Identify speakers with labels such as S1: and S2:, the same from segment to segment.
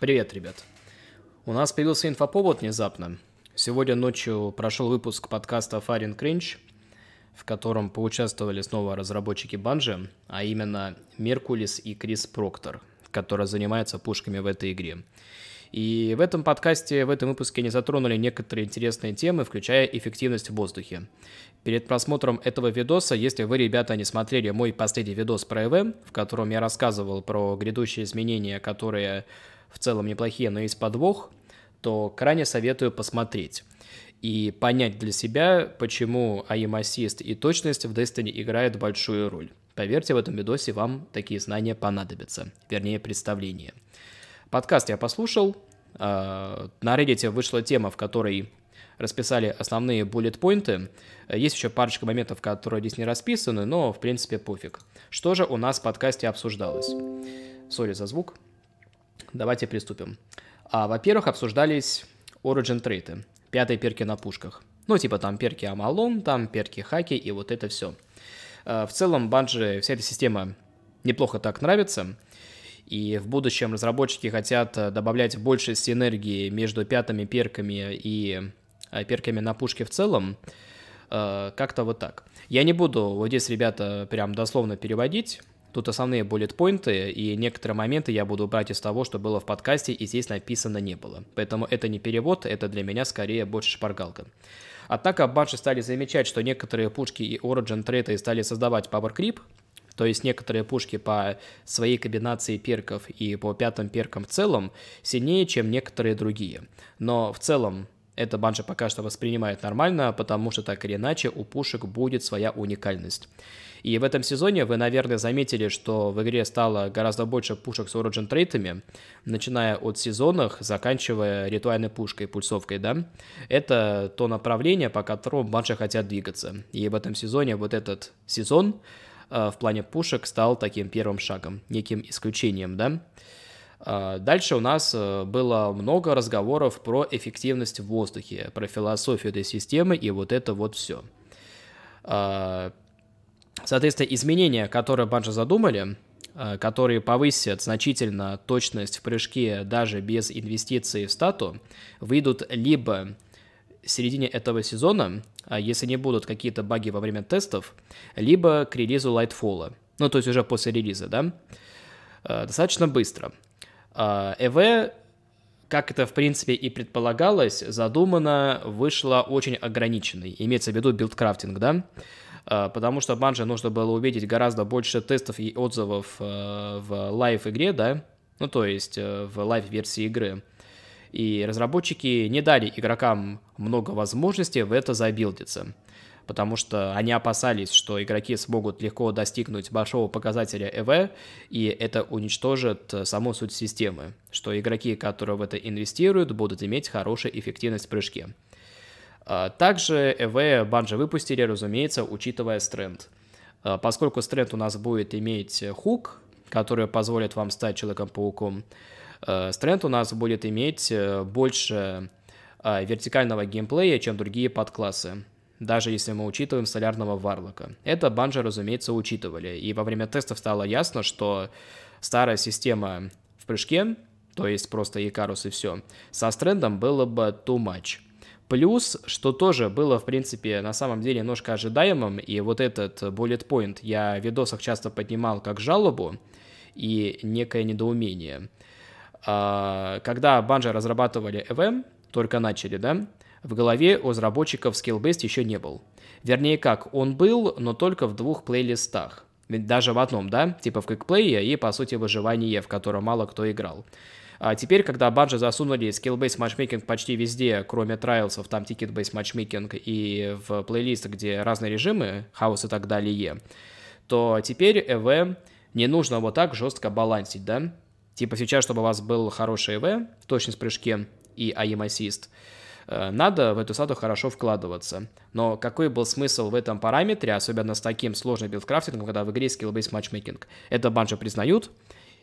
S1: Привет, ребят. У нас появился инфоповод внезапно. Сегодня ночью прошел выпуск подкаста Фарин Кринч, в котором поучаствовали снова разработчики Банжи, а именно Меркулис и Крис Проктор, которые занимаются пушками в этой игре. И в этом подкасте, в этом выпуске они затронули некоторые интересные темы, включая эффективность в воздухе. Перед просмотром этого видоса, если вы, ребята, не смотрели мой последний видос про ЭВ, в котором я рассказывал про грядущие изменения, которые в целом неплохие, но есть подвох, то крайне советую посмотреть и понять для себя, почему aim assist и точность в Destiny играют большую роль. Поверьте, в этом видосе вам такие знания понадобятся, вернее, представление. Подкаст я послушал. А, на Reddit вышла тема, в которой расписали основные буллет-поинты. Есть еще парочка моментов, которые здесь не расписаны, но, в принципе, пофиг. Что же у нас в подкасте обсуждалось? Сори за звук давайте приступим. А, во-первых, обсуждались origin трейты, пятые перки на пушках. Ну, типа там перки Амалон, там перки Хаки и вот это все. А, в целом, банджи, вся эта система неплохо так нравится. И в будущем разработчики хотят э, добавлять больше синергии между пятыми перками и э, перками на пушке в целом. А, как-то вот так. Я не буду вот здесь, ребята, прям дословно переводить. Тут основные bullet поинты и некоторые моменты я буду брать из того, что было в подкасте и здесь написано не было. Поэтому это не перевод, это для меня скорее больше шпаргалка. Однако банши стали замечать, что некоторые пушки и Origin трейты стали создавать Power Creep, то есть некоторые пушки по своей комбинации перков и по пятым перкам в целом сильнее, чем некоторые другие. Но в целом это банжа пока что воспринимает нормально, потому что так или иначе у пушек будет своя уникальность. И в этом сезоне вы, наверное, заметили, что в игре стало гораздо больше пушек с Origin трейтами, начиная от сезонных, заканчивая ритуальной пушкой, пульсовкой, да? Это то направление, по которому банши хотят двигаться. И в этом сезоне вот этот сезон э, в плане пушек стал таким первым шагом, неким исключением, да? А, дальше у нас э, было много разговоров про эффективность в воздухе, про философию этой системы и вот это вот все. А, соответственно, изменения, которые банджи задумали, э, которые повысят значительно точность в прыжке даже без инвестиций в стату, выйдут либо в середине этого сезона, а, если не будут какие-то баги во время тестов, либо к релизу Lightfall. Ну, то есть уже после релиза, да? Э, достаточно быстро. ЭВ, э как это в принципе и предполагалось, задумано, вышла очень ограниченной. Имеется в виду билдкрафтинг, да? Э, потому что банже нужно было увидеть гораздо больше тестов и отзывов э, в лайв-игре, да? Ну, то есть в лайв-версии игры. И разработчики не дали игрокам много возможностей в это забилдиться потому что они опасались, что игроки смогут легко достигнуть большого показателя ЭВ, и это уничтожит э, саму суть системы, что игроки, которые в это инвестируют, будут иметь хорошую эффективность в прыжке. А, также ЭВ банжи выпустили, разумеется, учитывая стренд. А, поскольку стренд у нас будет иметь хук, который позволит вам стать Человеком-пауком, а, стренд у нас будет иметь э, больше вертикального геймплея, чем другие подклассы даже если мы учитываем солярного варлока. Это банжи, разумеется, учитывали, и во время тестов стало ясно, что старая система в прыжке, то есть просто Икарус и все, со стрендом было бы too much. Плюс, что тоже было, в принципе, на самом деле немножко ожидаемым, и вот этот bullet point я в видосах часто поднимал как жалобу и некое недоумение. А, когда банжи разрабатывали EVM, только начали, да, в голове у разработчиков Skill-Based еще не был. Вернее как, он был, но только в двух плейлистах. Ведь даже в одном, да? Типа в квикплее и, по сути, выживание, в котором мало кто играл. А теперь, когда банжи засунули skill-based matchmaking почти везде, кроме трайлсов, там ticket-based matchmaking и в плейлист, где разные режимы, хаос и так далее, то теперь ЭВ не нужно вот так жестко балансить, да? Типа сейчас, чтобы у вас был хороший ЭВ, точность прыжки и aim assist – Э, надо в эту саду хорошо вкладываться. Но какой был смысл в этом параметре, особенно с таким сложным билдкрафтингом, когда в игре skill-based matchmaking? Это банжи признают,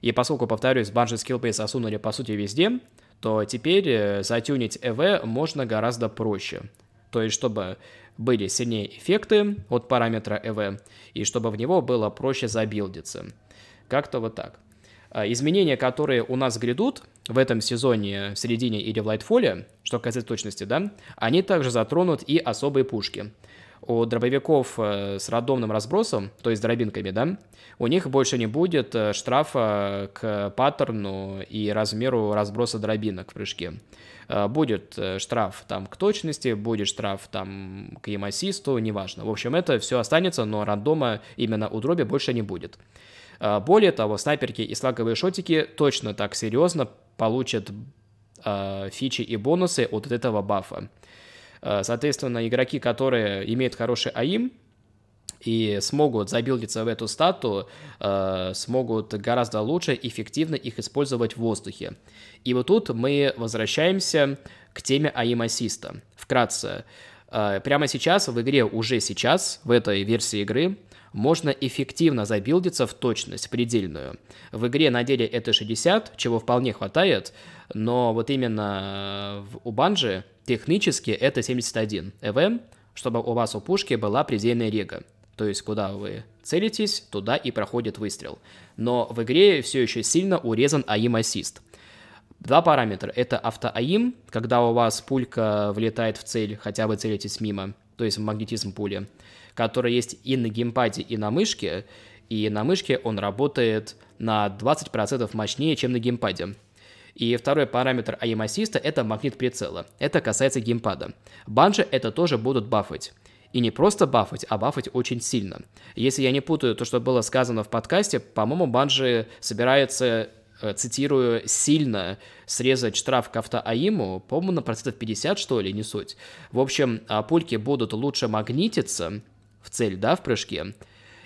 S1: и поскольку, повторюсь, банжи skill-based осунули по сути везде, то теперь э, затюнить ЭВ можно гораздо проще. То есть, чтобы были сильнее эффекты от параметра ЭВ и чтобы в него было проще забилдиться. Как-то вот так. Э, изменения, которые у нас грядут в этом сезоне, в середине или в лайтфоле что касается точности, да, они также затронут и особые пушки. У дробовиков э, с рандомным разбросом, то есть дробинками, да, у них больше не будет э, штрафа к паттерну и размеру разброса дробинок в прыжке. Э, будет штраф там к точности, будет штраф там к емассисту, неважно. В общем, это все останется, но рандома именно у дроби больше не будет. Более того, снайперки и слаговые шотики точно так серьезно получат Э, фичи и бонусы от этого бафа. Э, соответственно, игроки, которые имеют хороший АИМ, и смогут забилдиться в эту стату, э, смогут гораздо лучше, эффективно их использовать в воздухе. И вот тут мы возвращаемся к теме аим-ассиста. Вкратце, прямо сейчас в игре, уже сейчас, в этой версии игры, можно эффективно забилдиться в точность предельную. В игре на деле это 60, чего вполне хватает, но вот именно э, у банжи технически это 71 ЭВМ, чтобы у вас у пушки была предельная рега. То есть, куда вы целитесь, туда и проходит выстрел. Но в игре все еще сильно урезан аим-ассист. Два параметра. Это автоаим, когда у вас пулька влетает в цель, хотя вы целитесь мимо, то есть в магнетизм пули который есть и на геймпаде, и на мышке, и на мышке он работает на 20% мощнее, чем на геймпаде. И второй параметр aim ассиста это магнит прицела. Это касается геймпада. Банжи это тоже будут бафать. И не просто бафать, а бафать очень сильно. Если я не путаю то, что было сказано в подкасте, по-моему, банжи собирается э, цитирую, сильно срезать штраф к автоаиму, по-моему, на процентов 50, что ли, не суть. В общем, а пульки будут лучше магнититься, в цель, да, в прыжке,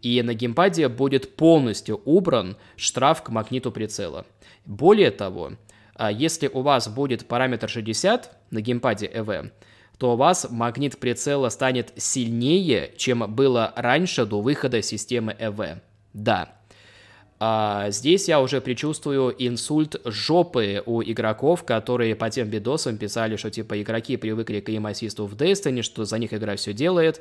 S1: и на геймпаде будет полностью убран штраф к магниту прицела. Более того, а, если у вас будет параметр 60 на геймпаде EV, э то у вас магнит прицела станет сильнее, чем было раньше до выхода системы EV. Э да, а здесь я уже предчувствую инсульт жопы у игроков, которые по тем видосам писали, что типа игроки привыкли к аим-ассисту в Destiny, что за них игра все делает.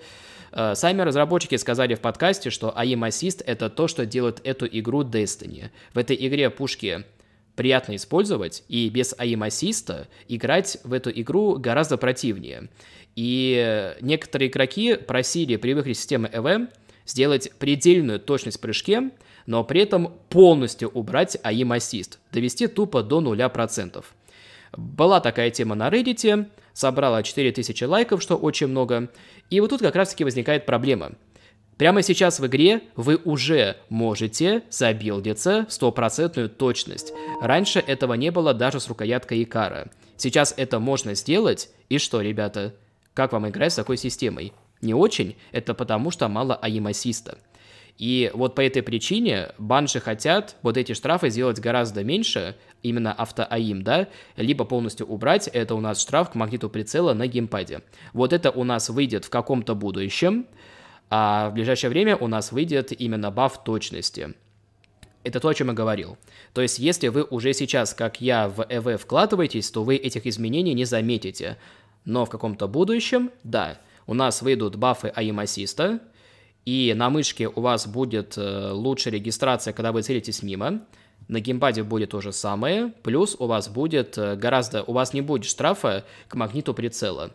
S1: А сами разработчики сказали в подкасте, что аим-ассист это то, что делает эту игру Destiny. В этой игре пушки приятно использовать, и без аим-ассиста играть в эту игру гораздо противнее. И некоторые игроки просили привыкли к системе EVM сделать предельную точность в прыжке, но при этом полностью убрать AIM Assist, довести тупо до 0%. Была такая тема на Reddit, собрала 4000 лайков, что очень много. И вот тут как раз таки возникает проблема. Прямо сейчас в игре вы уже можете забилдиться в стопроцентную точность. Раньше этого не было даже с рукояткой Икара. Сейчас это можно сделать. И что, ребята? Как вам играть с такой системой? Не очень? Это потому, что мало аимассиста. И вот по этой причине банши хотят вот эти штрафы сделать гораздо меньше, именно автоаим, да, либо полностью убрать, это у нас штраф к магниту прицела на геймпаде. Вот это у нас выйдет в каком-то будущем, а в ближайшее время у нас выйдет именно баф точности. Это то, о чем я говорил. То есть, если вы уже сейчас, как я, в ЭВ вкладываетесь, то вы этих изменений не заметите. Но в каком-то будущем, да, у нас выйдут бафы аим ассиста, и на мышке у вас будет э, лучше регистрация, когда вы целитесь мимо, на геймпаде будет то же самое, плюс у вас будет э, гораздо, у вас не будет штрафа к магниту прицела.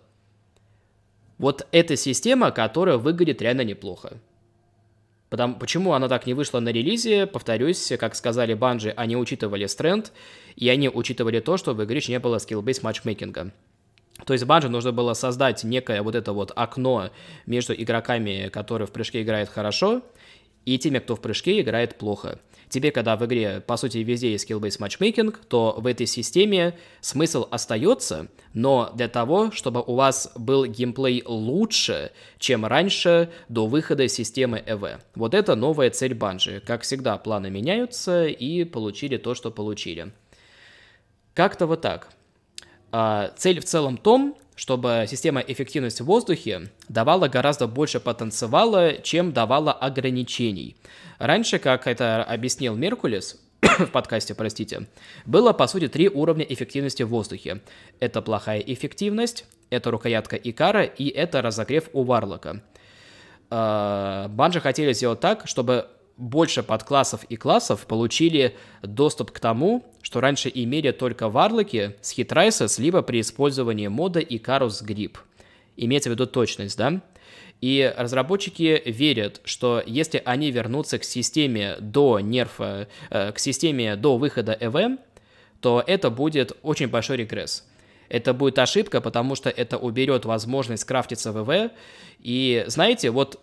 S1: Вот эта система, которая выглядит реально неплохо. Потому, почему она так не вышла на релизе, повторюсь, как сказали банжи, они учитывали стренд, и они учитывали то, что в игре не было скиллбейс матчмейкинга. То есть Банжи нужно было создать некое вот это вот окно между игроками, которые в прыжке играют хорошо, и теми, кто в прыжке играет плохо. Тебе, когда в игре, по сути, везде есть skill-based matchmaking, то в этой системе смысл остается, но для того, чтобы у вас был геймплей лучше, чем раньше, до выхода системы EV. Э вот это новая цель банжи. Как всегда, планы меняются и получили то, что получили. Как-то вот так. А, цель в целом том, чтобы система эффективности в воздухе давала гораздо больше потенциала, чем давала ограничений. Раньше, как это объяснил Меркулес в подкасте, простите, было, по сути, три уровня эффективности в воздухе. Это плохая эффективность, это рукоятка Икара и это разогрев у Варлока. А, Банжи хотели сделать так, чтобы больше подклассов и классов получили доступ к тому, что раньше имели только варлоки с хитрайсес, либо при использовании мода и карус грипп. Имеется в виду точность, да? И разработчики верят, что если они вернутся к системе до нерфа, э, к системе до выхода ЭВ, то это будет очень большой регресс. Это будет ошибка, потому что это уберет возможность крафтиться ВВ. И знаете, вот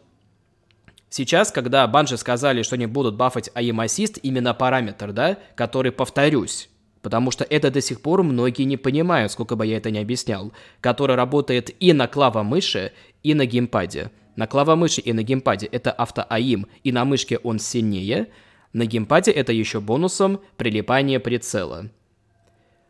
S1: Сейчас, когда банжи сказали, что они будут бафать aim assist, именно параметр, да, который, повторюсь, потому что это до сих пор многие не понимают, сколько бы я это ни объяснял, который работает и на клава мыши, и на геймпаде. На клава мыши и на геймпаде это авто aim, и на мышке он сильнее, на геймпаде это еще бонусом прилипание прицела.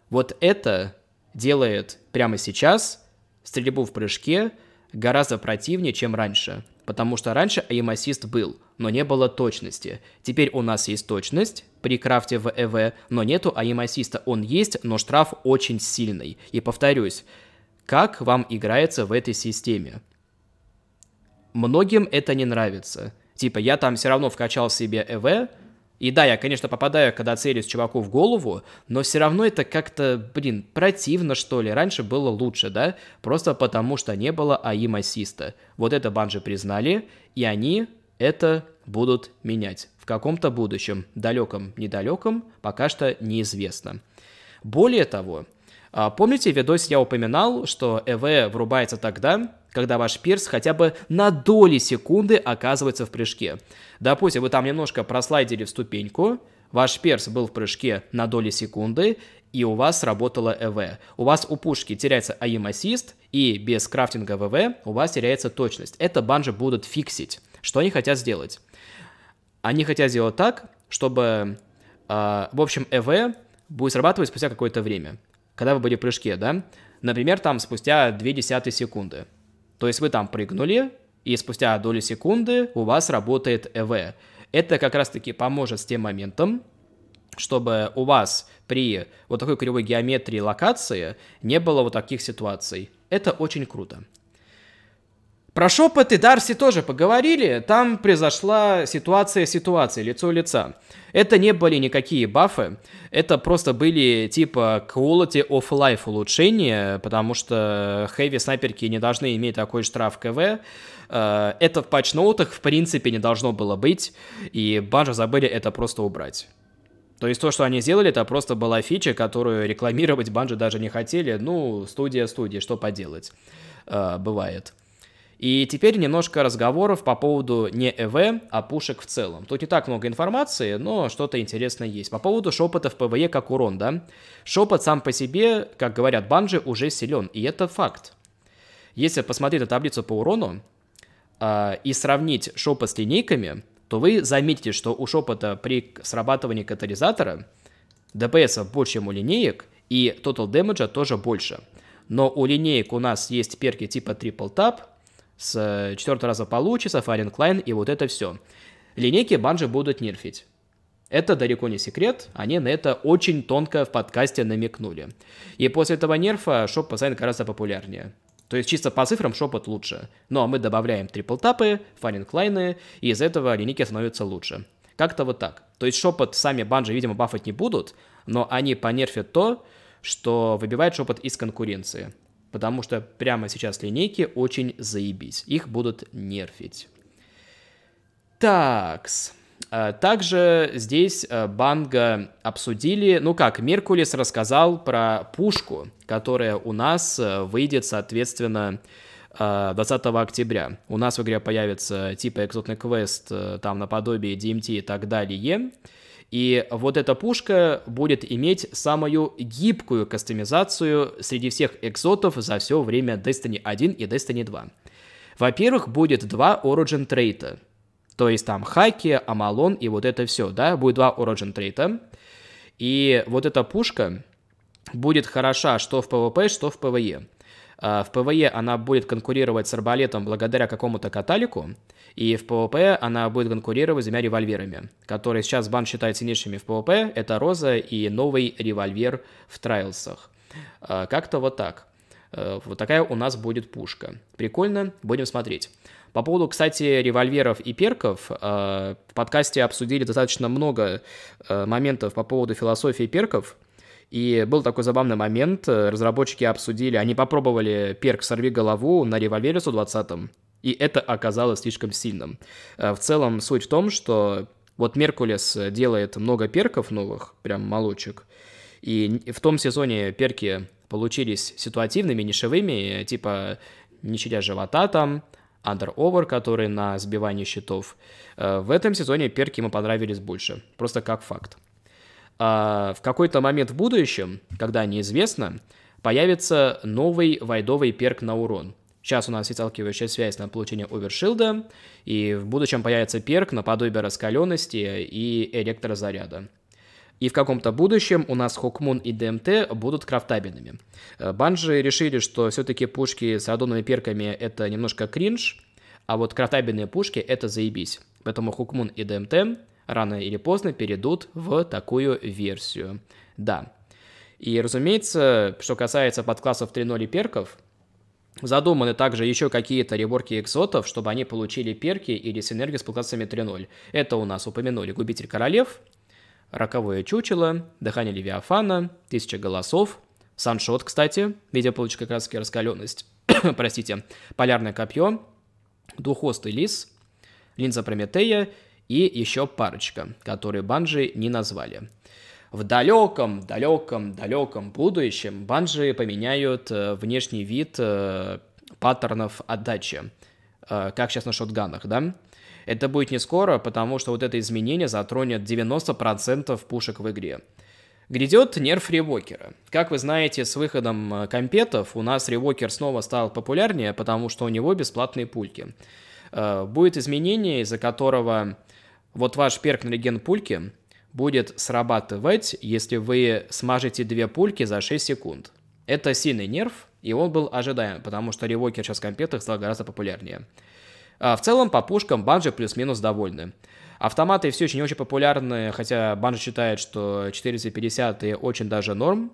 S1: Вот это делает прямо сейчас стрельбу в прыжке гораздо противнее, чем раньше. Потому что раньше aim был, но не было точности. Теперь у нас есть точность при крафте в ЭВ, но нету aim Он есть, но штраф очень сильный. И повторюсь, как вам играется в этой системе? Многим это не нравится. Типа, я там все равно вкачал себе ЭВ, и да, я, конечно, попадаю, когда целюсь чуваку в голову, но все равно это как-то, блин, противно, что ли. Раньше было лучше, да? Просто потому, что не было аим-ассиста. Вот это банжи признали, и они это будут менять в каком-то будущем, далеком, недалеком, пока что неизвестно. Более того, а, помните, в видосе я упоминал, что ЭВ врубается тогда, когда ваш пирс хотя бы на доли секунды оказывается в прыжке. Допустим, вы там немножко прослайдили в ступеньку, ваш перс был в прыжке на доли секунды, и у вас сработало ЭВ. У вас у пушки теряется аим ассист, и без крафтинга ВВ у вас теряется точность. Это банжи будут фиксить. Что они хотят сделать? Они хотят сделать так, чтобы, э, в общем, ЭВ будет срабатывать спустя какое-то время, когда вы были в прыжке, да? Например, там спустя 0,2 секунды. То есть вы там прыгнули, и спустя доли секунды у вас работает ЭВ. Это как раз-таки поможет с тем моментом, чтобы у вас при вот такой кривой геометрии локации не было вот таких ситуаций. Это очень круто. Про Шепот и Дарси тоже поговорили, там произошла ситуация ситуации, лицо лица. Это не были никакие бафы, это просто были типа quality of life улучшения, потому что хэви снайперки не должны иметь такой штраф КВ. Э, это в патч-ноутах в принципе не должно было быть, и банжи забыли это просто убрать. То есть то, что они сделали, это просто была фича, которую рекламировать банжи даже не хотели. Ну, студия студии, что поделать, э, бывает. И теперь немножко разговоров по поводу не ЭВ, а пушек в целом. Тут не так много информации, но что-то интересное есть. По поводу в ПВЕ как урон, да? Шепот сам по себе, как говорят банжи, уже силен, и это факт. Если посмотреть на таблицу по урону э, и сравнить шепот с линейками, то вы заметите, что у шепота при срабатывании катализатора ДПС больше, чем у линеек, и total damage тоже больше. Но у линеек у нас есть перки типа Triple Tap – с э, четвертого раза получится, Фарин Клайн и вот это все. Линейки банжи будут нерфить. Это далеко не секрет, они на это очень тонко в подкасте намекнули. И после этого нерфа шоппа станет гораздо популярнее. То есть чисто по цифрам шепот лучше. Ну а мы добавляем трипл-тапы, Клайны и из этого линейки становятся лучше. Как-то вот так. То есть шепот сами банжи, видимо, бафать не будут, но они понерфят то, что выбивает шепот из конкуренции потому что прямо сейчас линейки очень заебись. Их будут нерфить. Такс. А, также здесь а, Банга обсудили, ну как, Меркулис рассказал про пушку, которая у нас а, выйдет, соответственно, 20 э, октября. У нас в игре появится типа экзотный квест, э, там наподобие DMT и так далее. И вот эта пушка будет иметь самую гибкую кастомизацию среди всех экзотов за все время Destiny 1 и Destiny 2. Во-первых, будет два Origin трейта. То есть там хаки, амалон и вот это все, да, будет два Origin трейта. И вот эта пушка будет хороша что в PvP, что в PvE. А, в ПВЕ она будет конкурировать с арбалетом благодаря какому-то каталику, и в ПВП она будет конкурировать с двумя револьверами, которые сейчас бан считает сильнейшими в ПВП. Это Роза и новый револьвер в Трайлсах. А, как-то вот так. А, вот такая у нас будет пушка. Прикольно, будем смотреть. По поводу, кстати, револьверов и перков, в подкасте обсудили достаточно много моментов по поводу философии перков, и был такой забавный момент, э, разработчики обсудили, они попробовали перк «Сорви голову» на револьвере 120-м, и это оказалось слишком сильным. Э, в целом суть в том, что вот Меркулес делает много перков новых, прям молочек, и в том сезоне перки получились ситуативными, нишевыми, типа «Ничья живота» там, Under-Over, который на сбивание счетов. Э, в этом сезоне перки ему понравились больше, просто как факт. А, в какой-то момент в будущем, когда неизвестно, появится новый вайдовый перк на урон. Сейчас у нас есть отталкивающая связь на получение овершилда, и в будущем появится перк наподобие раскаленности и электрозаряда. И в каком-то будущем у нас Хокмун и ДМТ будут крафтабельными. Э, банжи решили, что все-таки пушки с радонными перками это немножко кринж, а вот крафтабельные пушки это заебись. Поэтому Хокмун и ДМТ рано или поздно перейдут в такую версию. Да. И, разумеется, что касается подклассов 3.0 и перков, Задуманы также еще какие-то реборки экзотов, чтобы они получили перки или синергии с подклассами 3.0. Это у нас упомянули Губитель Королев, Роковое Чучело, Дыхание Левиафана, Тысяча Голосов, Саншот, кстати, видео получит как раз раскаленность, простите, Полярное Копье, двухостый Лис, Линза Прометея и еще парочка, которые Банжи не назвали. В далеком, далеком, далеком будущем Банжи поменяют э, внешний вид э, паттернов отдачи, э, как сейчас на шотганах, да? Это будет не скоро, потому что вот это изменение затронет 90% пушек в игре. Грядет нерв ревокера. Как вы знаете, с выходом компетов у нас ревокер снова стал популярнее, потому что у него бесплатные пульки. Будет изменение, из-за которого вот ваш перк на реген пульки будет срабатывать, если вы смажете две пульки за 6 секунд. Это сильный нерв, и он был ожидаем, потому что ревокер сейчас в компетах стал гораздо популярнее. А, в целом, по пушкам банжи плюс-минус довольны. Автоматы все еще не очень популярны, хотя банжи считает, что 450 очень даже норм.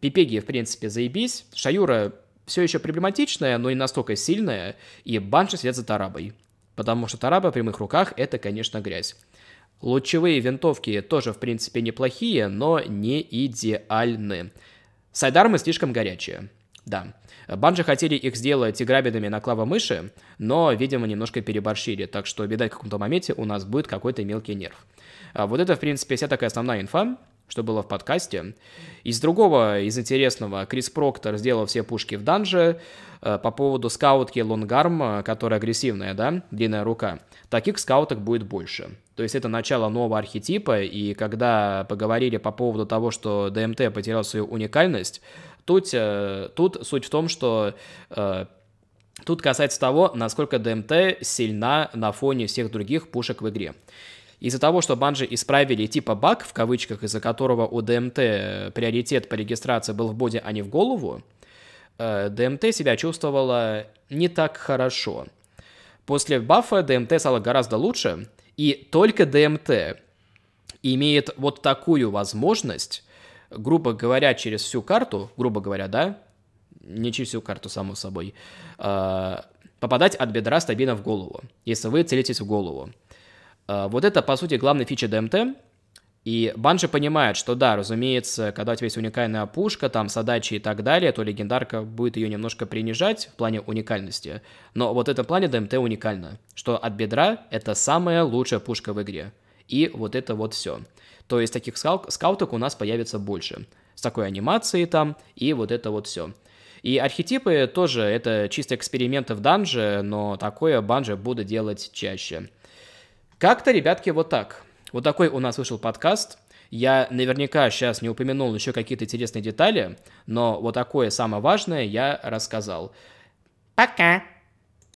S1: Пипеги, в принципе, заебись. Шаюра все еще проблематичная, но не настолько сильная, и банжи сидят за тарабой. Потому что тараба в прямых руках – это, конечно, грязь. Лучевые винтовки тоже, в принципе, неплохие, но не идеальны. Сайдармы слишком горячие. Да. Банжи хотели их сделать грабинами на мыши, но, видимо, немножко переборщили, так что, видать, в каком-то моменте у нас будет какой-то мелкий нерв. А вот это, в принципе, вся такая основная инфа что было в подкасте. Из другого, из интересного, Крис Проктор сделал все пушки в данже э, по поводу скаутки Лонгарм, э, которая агрессивная, да, длинная рука. Таких скауток будет больше. То есть это начало нового архетипа, и когда поговорили по поводу того, что ДМТ потерял свою уникальность, тут, э, тут суть в том, что тут касается того, насколько ДМТ сильна на фоне всех других пушек в игре. Из-за того, что банжи исправили типа баг, в кавычках, из-за которого у ДМТ э, приоритет по регистрации был в боде, а не в голову, э, ДМТ себя чувствовала не так хорошо. После бафа ДМТ стало гораздо лучше, и только ДМТ имеет вот такую возможность, грубо говоря, через всю карту, грубо говоря, да, не через всю карту, само собой, э, попадать от бедра стабильно в голову, если вы целитесь в голову. Э, вот это, по сути, главная фича ДМТ, И Банжи понимает, что да, разумеется, когда у тебя есть уникальная пушка, там, с и так далее, то легендарка будет ее немножко принижать в плане уникальности. Но вот в этом плане ДМТ уникально, что от бедра это самая лучшая пушка в игре. И вот это вот все. То есть таких скал- скауток у нас появится больше. С такой анимацией там, и вот это вот все. И архетипы тоже, это чисто эксперименты в данже, но такое банже буду делать чаще. Как-то, ребятки, вот так. Вот такой у нас вышел подкаст. Я наверняка сейчас не упомянул еще какие-то интересные детали, но вот такое самое важное я рассказал. Пока!